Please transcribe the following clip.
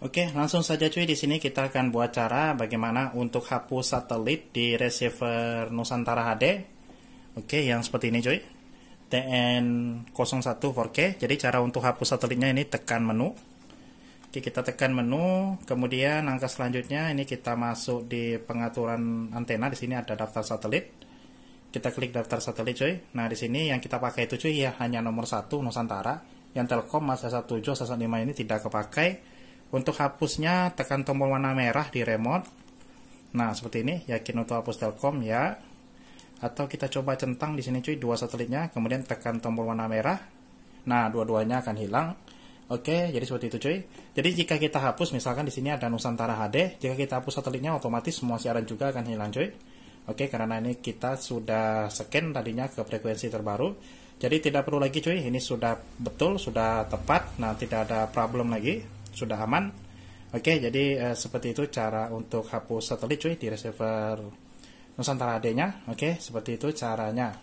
Oke, langsung saja cuy di sini kita akan buat cara bagaimana untuk hapus satelit di receiver Nusantara HD. Oke, yang seperti ini cuy. TN01 4K. Jadi cara untuk hapus satelitnya ini tekan menu. Oke, kita tekan menu, kemudian langkah selanjutnya ini kita masuk di pengaturan antena. Di sini ada daftar satelit. Kita klik daftar satelit cuy. Nah, di sini yang kita pakai itu cuy ya hanya nomor 1 Nusantara. Yang Telkom Mas 17 5 ini tidak kepakai untuk hapusnya tekan tombol warna merah di remote. Nah, seperti ini, yakin untuk hapus Telkom ya. Atau kita coba centang di sini cuy dua satelitnya, kemudian tekan tombol warna merah. Nah, dua-duanya akan hilang. Oke, jadi seperti itu cuy. Jadi jika kita hapus misalkan di sini ada Nusantara HD, jika kita hapus satelitnya otomatis semua siaran juga akan hilang cuy. Oke, karena ini kita sudah scan tadinya ke frekuensi terbaru. Jadi tidak perlu lagi cuy, ini sudah betul, sudah tepat. Nah, tidak ada problem lagi sudah aman. Oke, jadi uh, seperti itu cara untuk hapus satelit cuy di receiver Nusantara D-nya. Oke, seperti itu caranya.